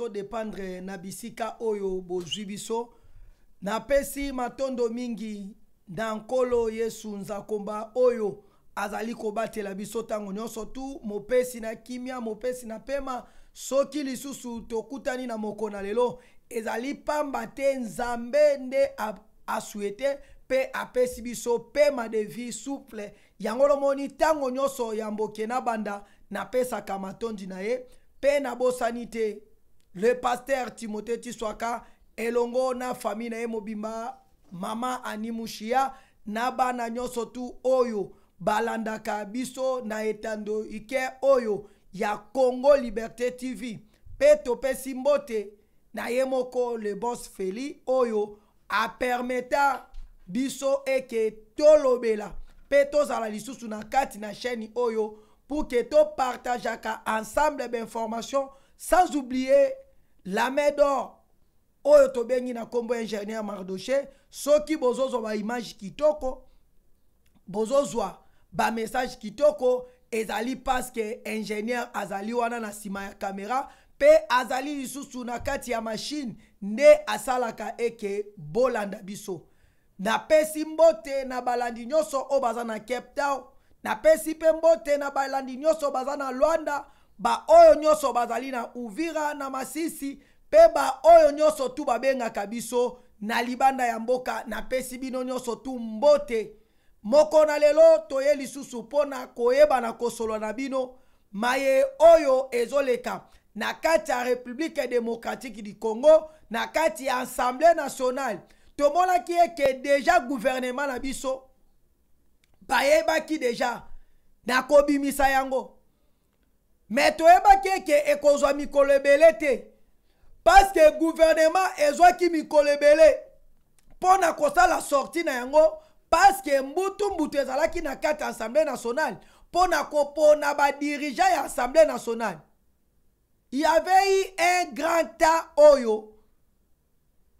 ezodépendre na bisika oyo bozwi biso napesi matondo mingi na nkolo yesu nzakomba oyo azali kobatela biso ntango nyonso tu mopesi na kimia mopesi na pema soki lisusu tokutani na mokona lelo ezali pamba te nzambe nde aswete mpe apesi biso pema de vie souple yango lomoni ntango nyonso ya mboke na banda napesaka matondi na ye mpe nabosani te le paster timothée tiswaka elongo na fami na ye mobimba mama animushia na bana nyonso tu oyo balandaka biso na etando ike oyo ya congo liberté tv mpe topesi mbote na ye moko le bos feli oyo apermeta biso eke tolobela mpe tozala lisusu na kati na chaîne oyo mpo ke topartageaka ensemble bainformation sans oublier lamedor oyo tobengi na nkombo ya ingénieur mardoché soki bozozwa baimage kitoko bozozwa bamessage kitoko ezali paske ingénieur azali wana na nsima ya kamera mpe azali lisusu na kati ya mashine nde asalaka eke bolanda biso napesi mbote na balandi nyonso oyo baza na cape town napesi mpe mbote na balandi nyonso baza na lwanda baoyo nyonso bazali na uvira na masisi mpe baoyo nyonso tu babengaka biso na libanda ya mboka napesi bino nyonso tu mbote moko na lelo toye lisusu mpo na koyeba na kosolo na bino maye oyo ezoleka na kati ya république démocratique du congo na kati ya assemblée nationale tomonaki eke deja gouvernement na biso bayebaki deja na kobimisa yango me toyebaki eke ekozwa mikolo ebele te parceke guvernema ezwaki mikolo ebele mpo na kosala sorti na yango parceke mbutu mbutu ezalaki na kati ya assemblée nationale mpo na kopona badirigeant ya assemblée nationale y avait eu un grand tas oyo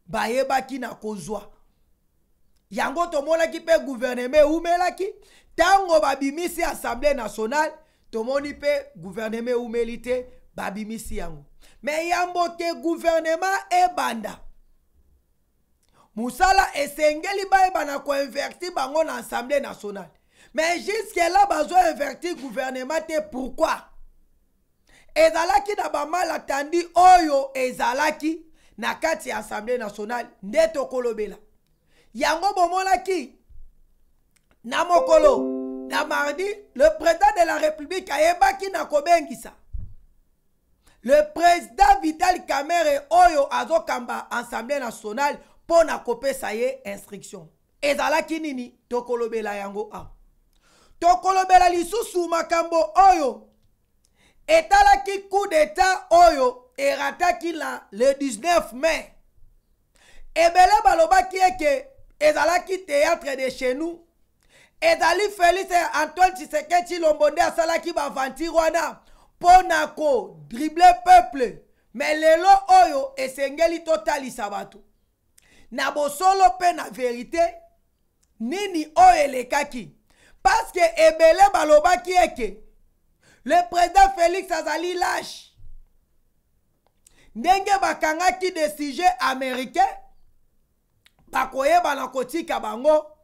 bayebaki na kozwa yango tomonaki mpe guvernema eumelaki ntango babimisi assemblée nationale tomoni mpe guvernema eumeli te babimisi yango me yambo te guvernema ebanda mosala esengeli bayeba na koinverti bango na assemblée nationale mais juske la bazoinverti guvernema te pourkui ezalaki na bamalatandi oyo ezalaki na kati ya assemblée nationale nde tokolobela yango bomonaki na mokolo na mardi le président de la république a qui na sa. le président vital Kamere oyo azokamba assemblée nationale pour na kopesa ye instruction ki nini tokolobela yango awa tokolobela souma makambo oyo Etala qui coup d'état oyo ki la le 19 mai ebele balobaki eke ki théâtre de chez nous ezali félix antoine tshisekedi lombo nde asalaki bavantire wana mpo na kodrible peuple me lelo oyo esengeli totalisa bato na bosolo mpe na verite nini oyo elekaki parceke ebele balobaki eke le président félix azali lâche ndenge bakangaki desije américain bakoyebana kotika bango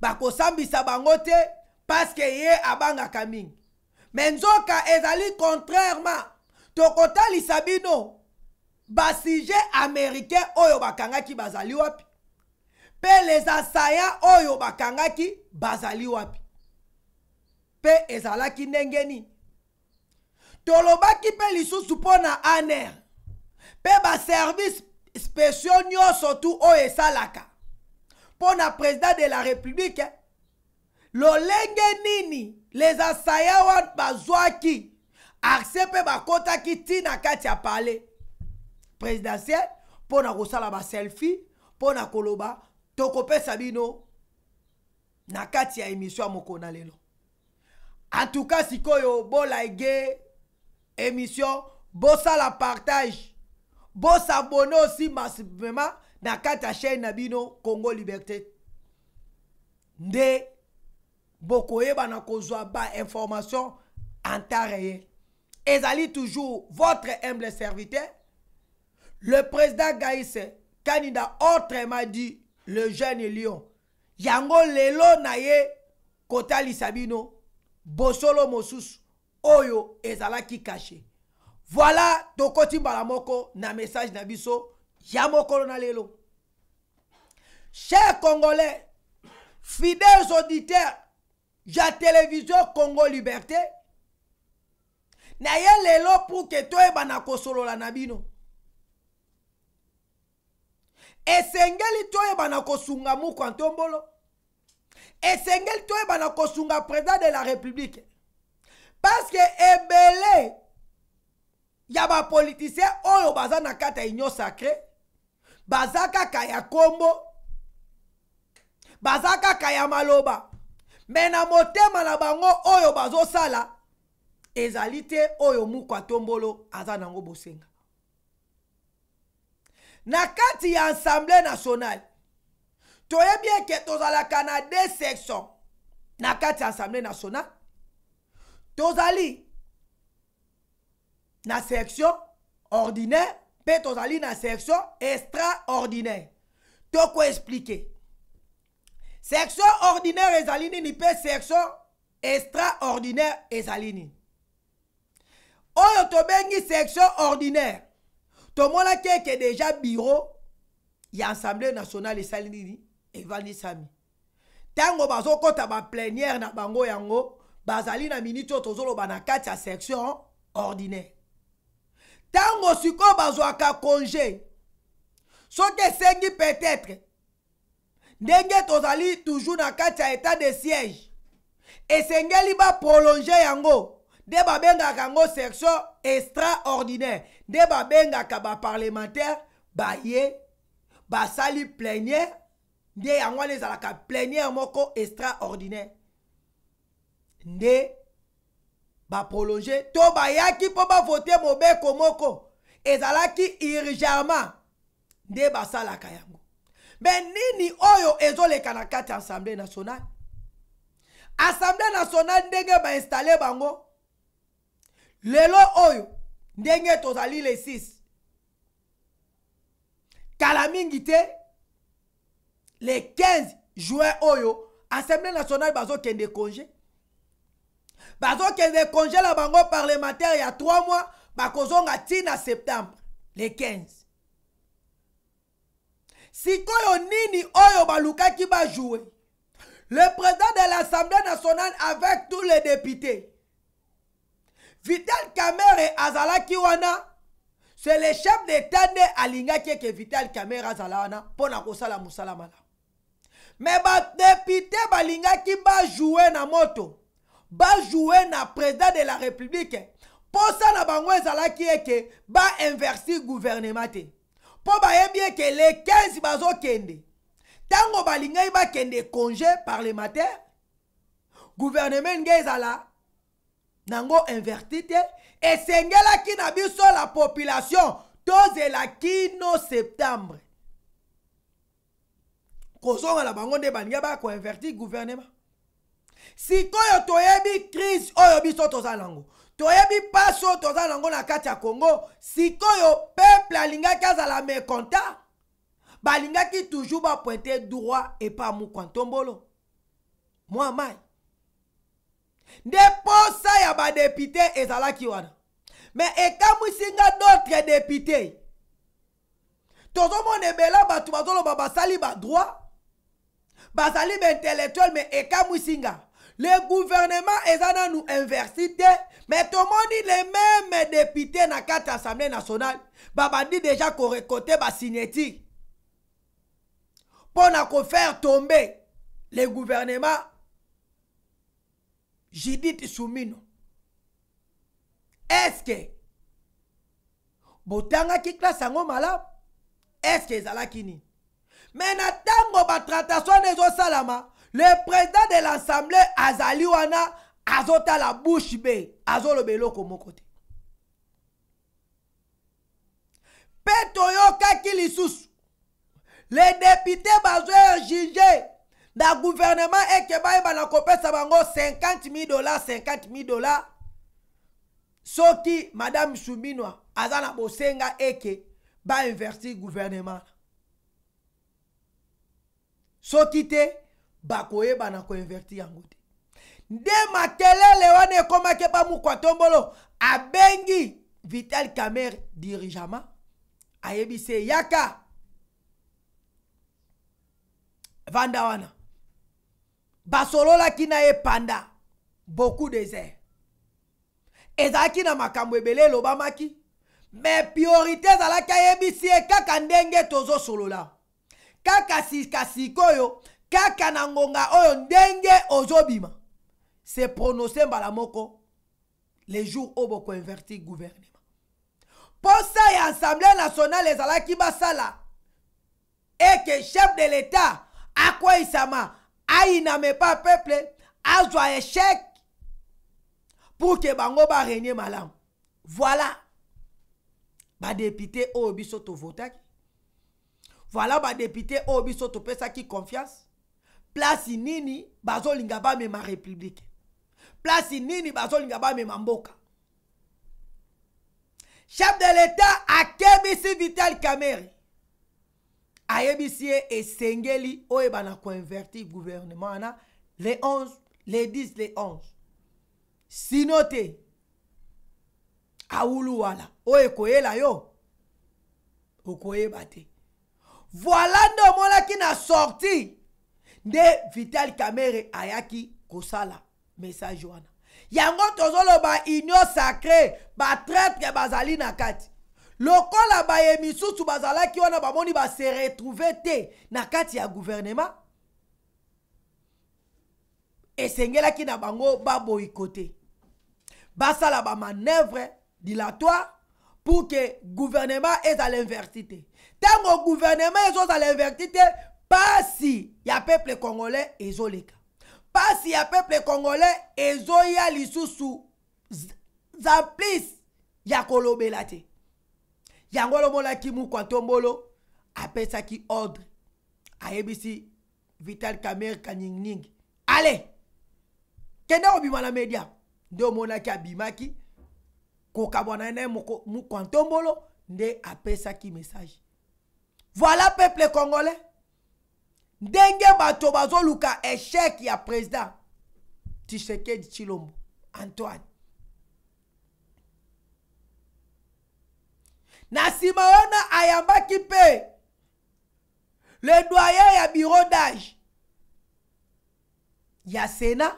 bakosambisa bango te paske ye abangaka mingi me nzoka ezali contrairement tokotalisa bino basuje américain oyo bakangaki bazali wapi mpe les asaya oyo bakangaki bazali wapi mpe ezalaki ndenge nini tolobaki mpe lisusu mpo na aner mpe baservice spesio nyonso tu oyo esalaka pona président de la république hein? lolenge nini les Bazouaki, wana bazwaki akse qui tient à tina katia pale présidentiel pona na la selfie, selfie, na koloba tokope sabino. na kati ya émission cas, si lelo yo sikoyo laige, émission la partage aussi aussi massivement na kata nabino congo liberté nde bokoyebana kozwa information information temps réel ezali toujours votre humble serviteur le président gaïse candidat autrement dit le jeune lion yango lelo na ye Lisabino, bosolo mosusu oyo Ki caché voilà tokoti Balamoko moko na message nabiso Yamo mokolo chers congolais fidèles auditeurs ya télévision congo liberté naye lelo mpo ke toi kosolola na bino esengeli toyebana kosunga mukwa ntombolo et Banako sunga président de la république parce que ebele yaba bapolitisien oyo baza na kati ya union sacrée baza kaka ya nkombo baza kaka ya maloba me na motema na bango oyo bazosala ezali te oyo moko atombolo aza nango bosenga na kati ya assemble nationale toyebi eke tozalaka na de section na kati ya assemble nationale tozali na section ordinaire mpe dans na section extraordinaire expliquer? section ordinaire ezali nini peut section extraordinaire ezali zalini. oyo tobengi section ordinaire ke ke déjà biro bureau, assemblée nationale et esali nini evandisami ntango ba plénière na bango yango bazali na to tozolo lo na section ordinaire ntango sikoyo bazwaka congé. Soke sengi peut-être ndenge tozali toujours na kati état de siège Et ba prolonger yango nde benga yango section extraordinaire nde ba parlementaire baye basali plénière nde yango wana ezalaka plénière moko extraordinaire nde Ba prolonger to bayaki mpo bavote mobeko moko ezalaki urgemment nde sala kayango. Ben nini oyo ezoleka na kati assemblée nationale assemblée nationale ndenge installer bango lelo oyo ndenge tozali le 6 Kalamingite, le 15 juin oyo assemblée nationale kende congé a congé la bango parlementaire a 3 mois zonga tina septembre le 15 Si on nini oyo va joué, le président de l'assemblée nationale avec tous les députés vital et Azala Kiwana, c'est le chef d'état Alinga qui est vital Kamere azala wana nous mais kosala Mais les députés va joué dans la moto Ba jouer na président de la république sa na bango ezalaki ba inversi gouvernement. Po ba bien que le 15 kende. Tango ba linga ba kende congé parlementaire Gouvernement geza la. nango inverti la ki na biso la population ki no septembre kozonga la bango ba ko inverti gouvernement. sikoyo toyebi crise oyo biso toza nango toyebi pasi oyo toza nango na kati ya kongo sikoyo peuple alingaki azala mekonta balingaki toujours bapointe droit epa mukwa ntombolo mwa mai nde posa ya badepute ezalaki wana me ekamwisinga d'autre depute tozomona ebela bato bazoloba basali badroit bazali baintellectuel me ekamwisinga Le gouvernement est en nous inversité. mais tout le monde les mêmes députés dans quatre assemblées nationales. dit déjà qu'on récolté ba signature pour qu'on faire tomber le gouvernement dit Soumino. Est-ce que botanga qui classe ngo malade? Est-ce que la kini? Mais na tango ba tratation salama le président de l'assemblée Azaliwana Azota la bouche be le Belo mon côté. Petoyoka toyokaki les le député bazoya dans le gouvernement eke bayeba na kopesa bango 50 000 dollars 50 000 dollars soki madame Soumino, Azala bosenga eke investit gouvernement soki te bakoyebana koinverti yango te nde makelele wana ekomaki epa mokwatombolo abengi vital camer dirigema ayebisi eyaka vanda wana basololaki na ye panda beaucoup désert ezalaki na makambo ebele elobamaki me priorité ezalaki ayebisi ye kaka ndenge tozosolola kaka sika sikoyo kaka na ngonga oyo ndenge ozobima se prononce mbala moko le jour ko inverti gouvernement posa ya assemblée nationale ezalaki basala que chef de l'état akweyisama ayiname pa peuple azwa échec pour que bango baregne malamu voilà député oyo biso tovotaki voilà dépite oyo biso pesaki confiance place nini bazolinga ma république place nini bazolinga me mamboka chef de l'état akebisi vital kamere ayebisi Sengeli esengeli Oe bana koinvertir gouvernement ana le 11 le 10 le 11 Sinote Aoulou wala. Oye koyela yo okoyeba bate. voilà nde qui na sorti. nde vital kamere ayaki kosala message wana yango tozoloba union sacre batraitre bazali na kati lokola baye misusu bazalaki wana bamoni base retrouve te na kati ya guvernema esengelaki na bango baboyikote basala bamanevre dilatoire pour ke guvernema ezala inverti te ntango guvernema ezozala inverti te pasi ya peuple congolais ezoleka pasi ya peuple congolais ezoya lisusu za plus ya kolobela te yango olomonaki mukwa ntombolo apesaki ordre ayebisi vital kamer kaningning ale kende kobima na media nde omonaki abimaki kokabwana na ye mukwa ntombolo nde apesaki message voilà peuple congolais ndenge bato bazoluka eshek ya président tshisekedi tshilombo antoine na nsima wana ayambaki mpe le doyen ya bureau dage ya sena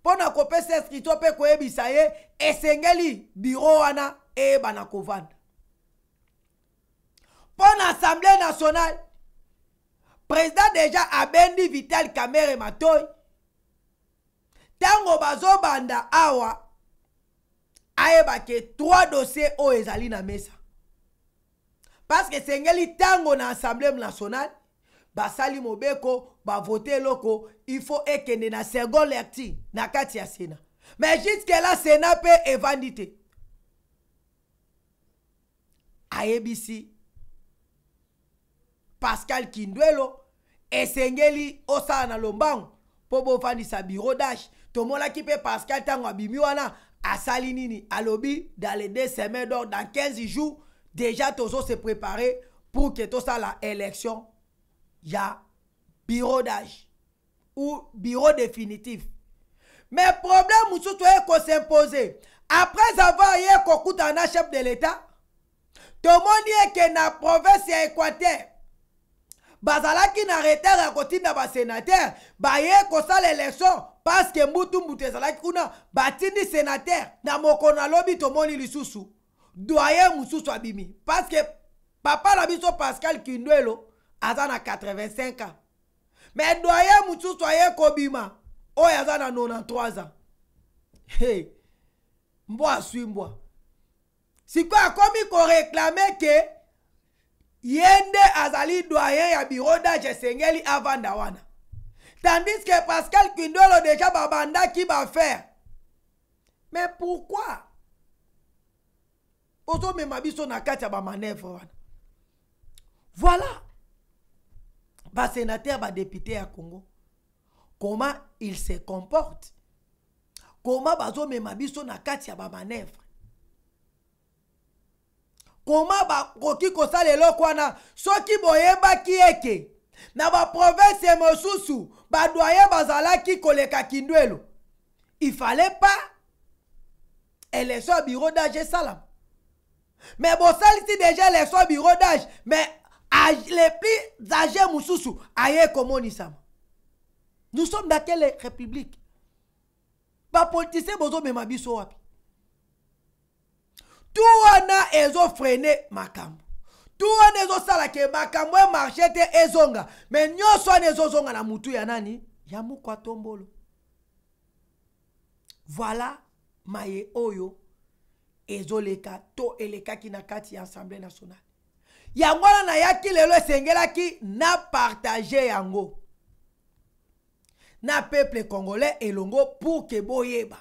mpo na kopesa inscription mpe koyebisa ye esengeli bureau wana eyeba na kovanda mpo na assemblée nationale président deja abendi vital kamere matoi ntango bazobanda awa ayebake 3 dossier oyo ezali na mesa parce que esengeli ntango na assemblée nationale basali mobeko bavote eloko ifo ekende na seconde lecture na kati ya sénat mais juskela sénat mpe evandi te ayebisi pascal kindwelo esengeli osala na lombangu tout le monde la tomonaki kipe pascal Tangwa Bimiwana à asali nini alobi dans les deux semaines d'or dans 15 jours déjà se préparer pour que tout la élection ya biro d'âge ou bureau définitif mais problème s'est s'imposer après avoir yé kokutana chef de l'état tomoni que na province ya équateur bazalaki na retard ya kotinda basénatere baye kosala élection parceke mbutu mbutu ezalaki kuna batindi sénatere na mokolo nalobi tomoni lisusu doye mosusu abimi parceke papa na biso pascal kindwelo aza na 85 ans me doye mosusu aye kobima oyo aza na 93 ans hey. mbwa aswi mbwa sikoyo akomi koreklame ke ye nde azali doyen ya biro dage esengeli avanda wana tandis que pascal kindolo deja babandaki bafaire mais pourquoi ozomema biso na kati ya bamanevre wana voilà basénateur badepute ya congo comment il se comporte comment bazomema biso na kati ya bamanevre Comment koma bakoki kosala eloko wana soki boyebaki eke na baprovince mosusu badoye bazalaki koleka kindwelo ifale pa eleso ya biro dage esalama me bosalisi deja eleso ya bureau d'âge mais les plus age mosusu aye komonisama nous sommes dans quelle république bapolitisien bozomema biso wapi tu wana ezofrene makambo tu wana ezosala ke makambo emarche te ezonga me nyonso wana ezozonga na mutu ya nani ya mokwa tombolo voila maye oyo ezoleka to elekaki na kati ya assemblée nationale yango wana nayaki lelo esengelaki napartage yango na peuple congolais elongo pour ke boyeba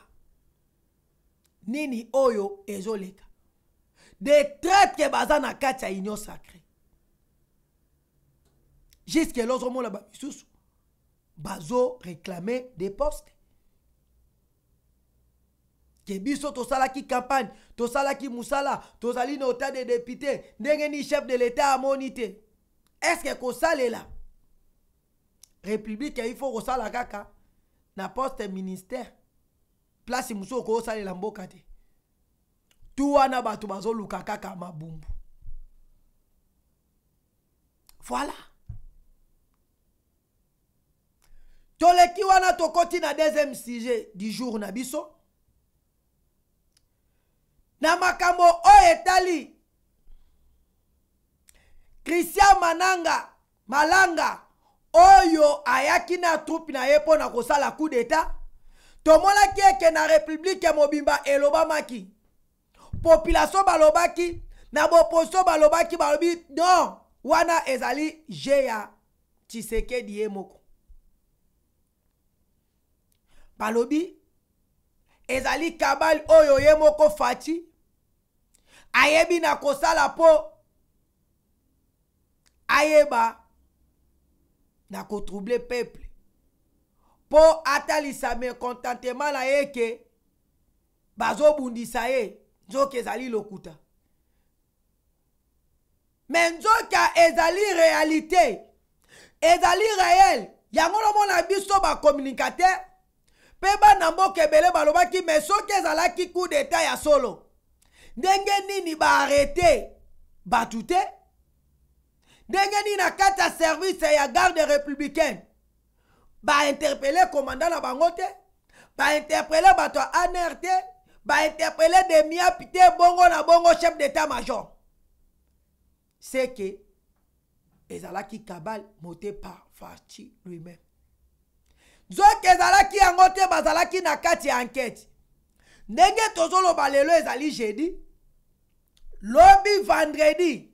nini oyo ezoleka que baza na qu'à Katia union sacré juske elo ozomona Bazo réclamait des postes ke biso qui campagne moussala, tout to là ota de député députés, chef de l'état est-ce à monité, que ça est là république il ifo kosala kaka na poste ministère place mosusu okoyosalela la mbokade. tu wana bato bazoluka kaka mabumbu voilà toleki wana tokoti na deuxième sujet du jour na biso na makambo oyo etali kristian mananga malanga oyo ayaki na troupe na ye mpo na kosala coup d'etat tomonaki eke na républike mobimba elobamaki population balobaki na boposition balobaki balobi non wana ezali je ya tshisekedi ye moko balobi ezali kabali oyo ye moko fati ayebi na kosala mpo ayeba na kotrouble peuple mpo atalisa mecontentement na ye ke bazobundisa ye nzoki ezali lokuta me nzoka ezali réalité ezali réel yango nomona biso bacommunikateur mpe bana mboka ebele balobaki me soki ezalaki coup d'état ya solo ndenge nini baarete bato te ndenge nini na kati ya service ya garde républicaine bainterpele komanda na bango te bainterpele bato ya aner te bainterpele de mia pite bongo na bongo chef d'état major seke ezalaki kabal moté par faci lui-même nzoki ezalaki yango te bazalaki na kati ya ankete ndenge tozoloba lelo ezali jeudi lobi vendredi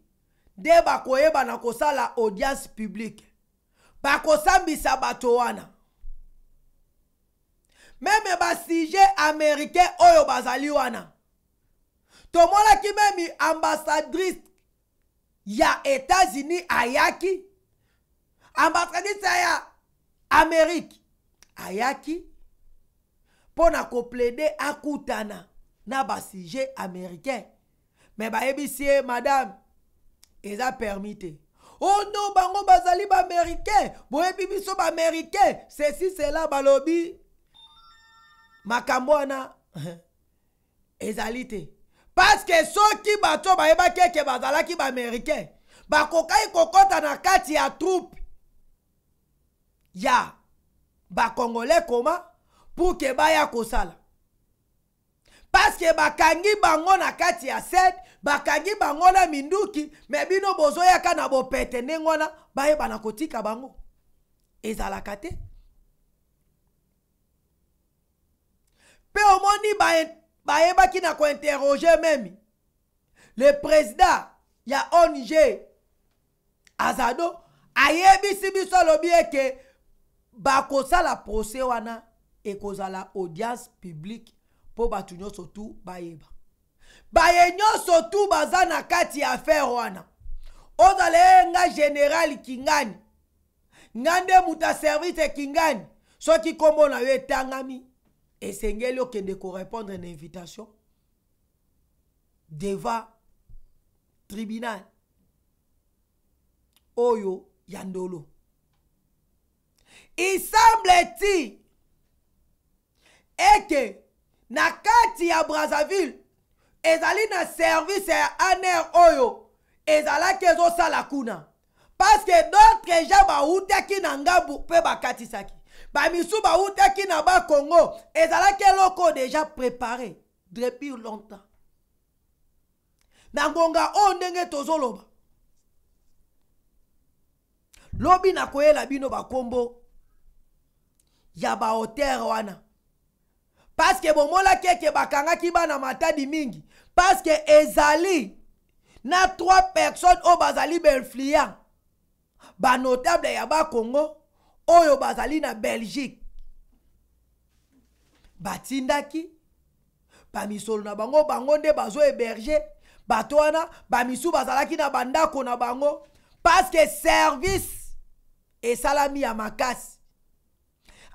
nde bakoyebana kosala audience publique bakosambisa bato wana meme basuje américain oyo oh, bazali wana tomonaki meme ambassadrice ya états-unis ayaki ambassadrice ya amérique ayaki mpo na koplaide akutana na basuje américain me bayebisi ye madame eza permi te oh non bango bazali baaméricain boyebi biso baaméricain ceci cela balobi makambo wana ezali te parceke soki bato oyo bayebaki eke bazalaki baaméricain bakokaki kokɔta na kati ya troupe ya bakongolais koma pour ke baya kosala parceke bakangi bango na kati ya sed bakangi bango na minduki me bino bozoyaka na bopete ndenge wana bayebana kotika bango ezalaka te mpe omoni bayebaki na kointerroge meme le président ya ong azado ayebisi biso alobi ete bakosala procès wana ekozala audience publique mpo bato nyonso tu bayeba baye nyonso tu baza na kati ya affaire wana ozala ye nga général kingani nga nde moto ya service ekingani soki nkombo na yo etangami Et qui répondre à une invitation devant tribunal oyo Yandolo. Il semble t il et que nakati à brazzaville ezali na service ya aner oyo ezalaki ezosala kuna parce que d'autres gens ki n'angabu pe bakati bakatisaki bamisu bautaki na Ezala ke loko déjà préparé. depuis longtemps na ngonga oyo tozo tozoloba lobi la bino bakombo ya que wana que ki ba na bana matadi mingi que ezali na trois personnes au bazali Ba notable ya Congo. oyo bazali na belgique batindaki bamisolo na bango bango nde bazo héberge bato wana bamisu bazalaki na bandako na bango parceke service esalami ya makasi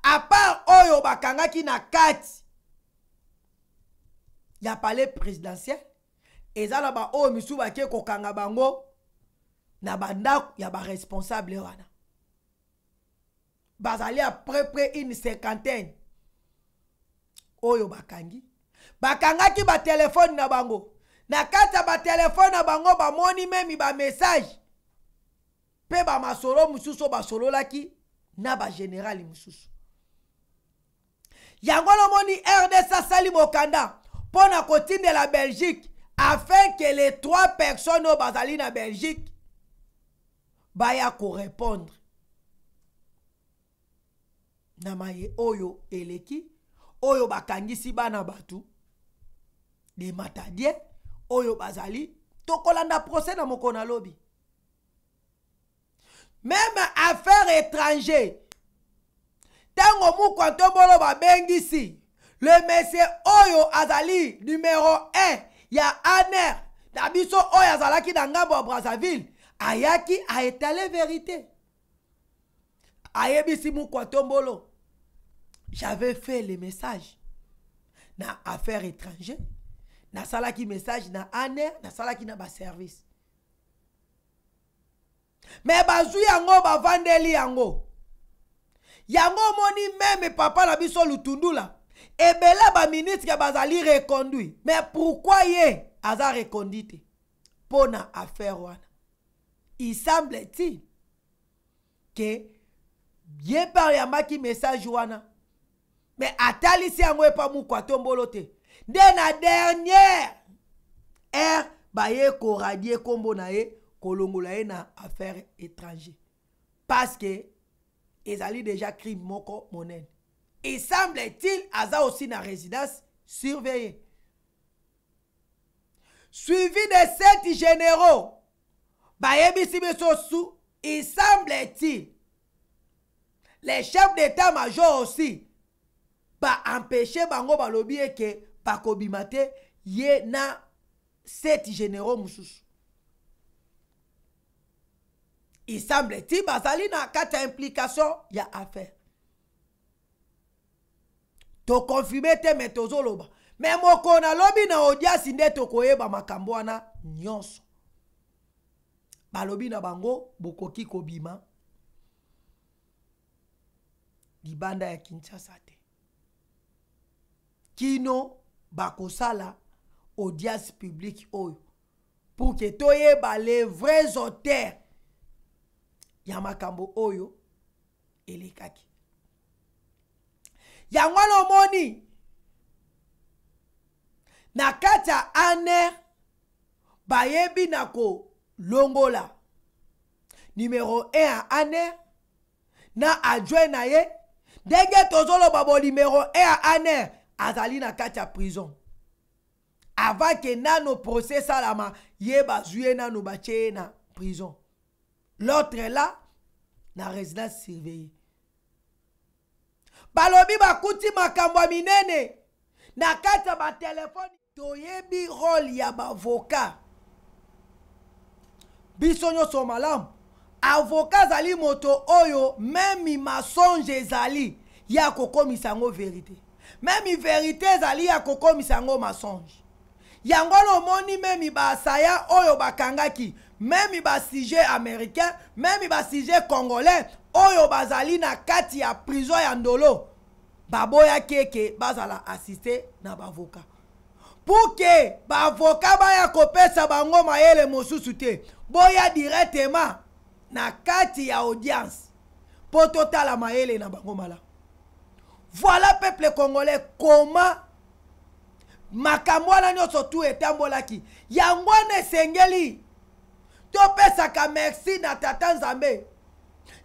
apart oyo bakangaki na kati ya palais présidentiel eza na baoyo misu bake kokanga bango na bandako ya baresponsable wana bazali a près une cinquantaine oyo bakangi ba téléphone na bango na kata ba téléphone na bango message. Pe ba masolo mususu ba solola ki na ba général mosusu yango moni rds Sali mokanda Pona de la belgique afin que les trois personnes au bazali na belgique baya répondre. Namaye oyo eleki oyo bakangisi bana batu, de matadie oyo bazali tokolanda procès na mokolo lobi Même affaire étranger ntango mokwantobolo babengisi le monsieur oyo azali numéro 1 ya aner na biso oyo azalaki na ngambo ya brazzaville ayaki aetale vérité. ayebisi tobolo j'avais fait le message na affaire étrangère qui message na aner na qui na mais ba ba yango vandeli yango yango moni Même papa na biso lutundula ben ministre ya bazali reconduit mais pourquoi ye aza reconduit te na affaire wana il semble-t-il ke par yama qui message wana mais atalisi ne pas mou kwa tombolote. De la dernière heure baye radie kombo na ye la na affaire étranger parce que ezali déjà crime moko monen. Il semble-t-il aza aussi na résidence surveillée suivi de sept généraux Baye biso sou, il semble-t-il les chefs d'état major aussi baempeshe bango balobi eke bakobima te ye na sete généraux mosusu isemble ti bazali na kati ya implication ya affaire tokonfirme te me tozoloba me mokolo nalobi na odiasi nde tokoyeba makambo wana nyonso balobi na bango bokoki kobima libanda ya kinshasa te kino bakosala audience publique oyo pour ke toyeba les vrais auteurs ya makambo oyo elekaki yango nomoni na kati ya aner bayebi na kolongola numero 1 ya aner na adjoint na ye ndenge tozoloba bo numero 1 ya aner azali na kati ya prison avant ke nano procès esalama ye bazwi ye nano batie ye na prison l'autre la na résidence surveille balobi bakuti makambo ya minene na kati ya batelefone toyebi role ya bavoka biso nyonso malamu avoka azali moto oyo memi masonge ezali ya kokomisa yango verité meme verite ezali ya kokomisa yango masonge yango nomoni ba saya oyo bakangaki ba basujet américain ba basujet congolais oyo bazali na kati ya prison ya Baboya keke, bazala assister na bavoka mpo ba ya ya kopesa bango mayele mosusu te boya directement na kati ya audience Pour total mayele na bango voilà peuple congolais comment makambo wana nyonso tu etambolaki yango wana esengeli topesaka merci na tata nzambe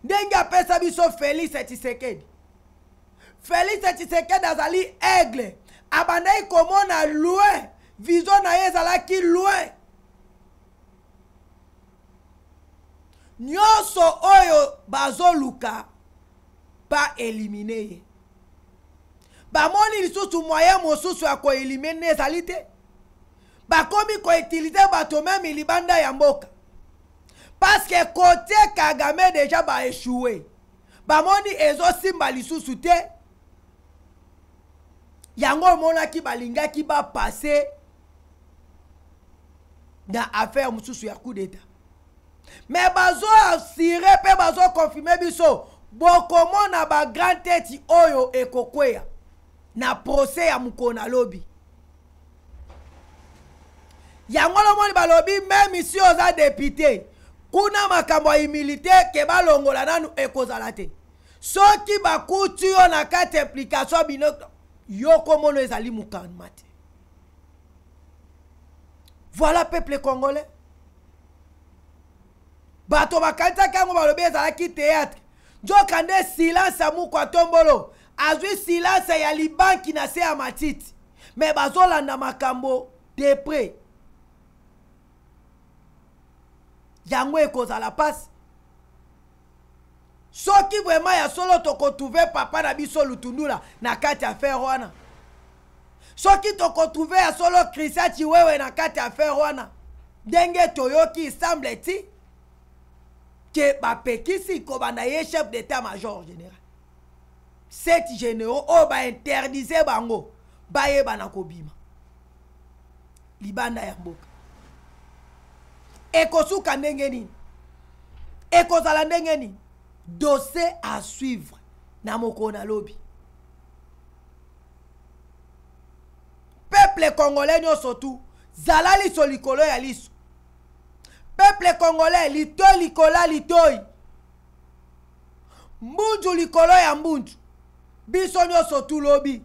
ndenge apesa biso félix tshisekedi félix tshisekedi azali aigle abandaki komona loin vision na ye ezalaki loin nyonso oyo bazoluka pa elimine ye bamoni lisusu moyen mosusu ya koelime nde ezali te bakomi koutilize bato meme libanda ya mboka parceke kote kagame deja baeshue bamoni ezosimba lisusu te yango omonaki balingaki bapase na affaire mosusu ya coup d'etat me bazoasire mpe bazokonfirme biso bokomona bagrand tete oyo ekokweya na procès ya mokolo nalobi yango lomoni balobi meme si oza depute kuna makambo ya humilité ke balongola nanu ekozala te soki bakuti yo na kati implication ya bino yo komona ezali mokanima te voilà peuple congolais bato bakantaki yango balobi ezalaki théâtre nzokande silence ya moko atombolo azwi silence ya libanki na se ya matiti me bazolanda makambo depre yango ekozala mpasi soki vraimen ya solo tokotrouve papa na biso lutundula na kati ya fere wana soki tokotrouve ya solo kristian chiwewe na kati ya fere wana ndenge toyoki esemble ti ke bapekisi kobanda ye chef d'état major général set généraux oyo oh, bainterdize bango bayebana kobima libanda ya mboka ekosuka ndenge nini ekozala ndenge nini dossier à suivre na mokolo nalobi peuple congolais nyonso tu zala liso likolo ya liso peuple congolais litoi likola litoi mbunju likolo ya mbunju biso nyonso tulobi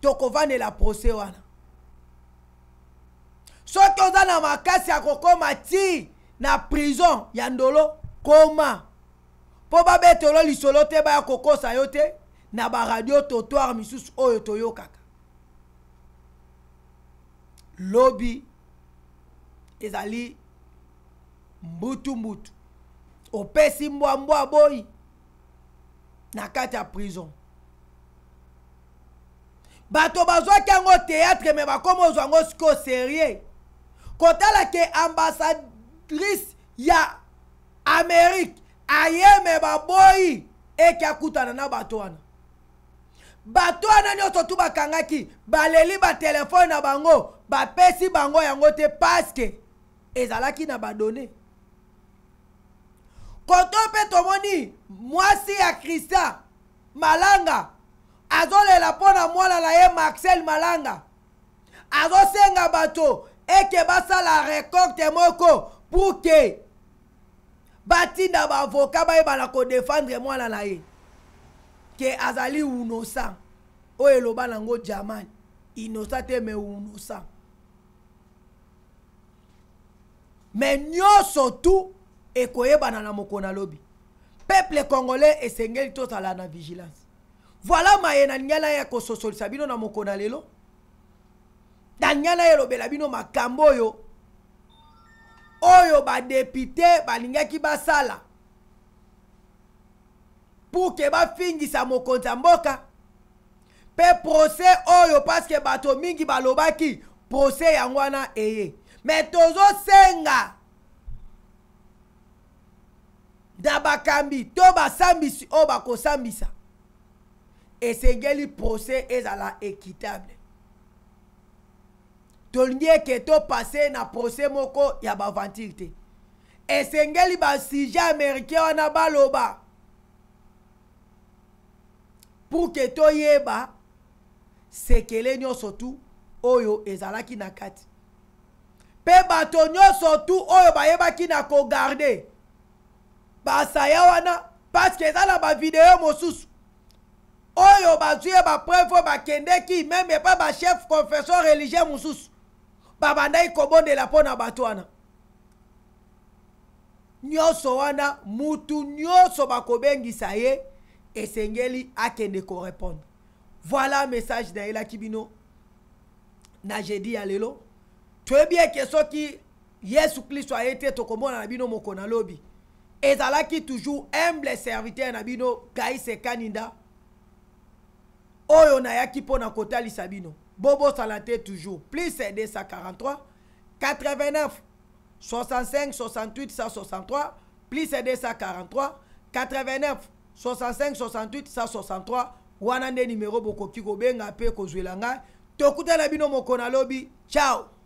tokovandela prose wana soki oza na makasi ya kokóma ti na prison ya ndolo kóma mpo babetelo lisolo te baya kokosa yo te na baradio totoire misusu oyo toyokaka lobi ezali mbutu-mbutu opesi mbwambwa boyi na kati ya prison bato bazwaki yango théâtre me bakoma ozwa yango sikoyo serie kotala ke ambassadrice ya amérike aye me baboyi eke akutana na bato wana bato wana nyonso tu bakangaki baleli batelefone na bango bapesi bango yango te paske ezalaki na badone koto mpe tomoni mwasi ya krista malanga azolela mpo na mwana na ye marcel malanga azosenga bato eke basala rekorte moko pour ke batinda baavoka bayebana kodefendre mwana na ye ke azali unosa oyo eloba nango german inosa te me unosa me nyonso tu ekoyebana na mokolo nalobi peuple congolais esengeli tosala na vigilance voilà maye na niala ya kososolisa bino na mokona lelo na niala ya elobela bino makambo oyo oyo badepute balingaki basala pour ke bafingisa mokonzi ya mboka mpe procès oyo parceke bato mingi balobaki procès yango wana eye me tozosenga na bakambi to basambisi oyo bakosambisa esengeli procès ezala équitable tolingi eke topase na procès moko ya baventure te esengeli basujet américain wana baloba pour ke toyeba sekele nyonso tu oyo ezalaki na kati mpe bato nyonso tu oyo bayebaki na kogarde basaya wana parceke eza na bavideo mosusu oyo bazwi ba bapreuve même même pas ba chef confesseur religieux mosusu de la po na bato wana nyonso wana mutu saye bakobengisa ye esengeli akende correspond. voilà message la kibino. na jedi ya lelo bien eke soki yesu kristo aye to moko na bino Eza nalobi ki toujours humble serviteur na bino kaise kaninda oyo na kotali sabino Bobo Bobo salate toujours plus 43. 89 65 68 163 plus 143, 89 65 68 163 qui numéro nimero bokoki ko benga kozwela ngai tokutana bino moko lobi. ciao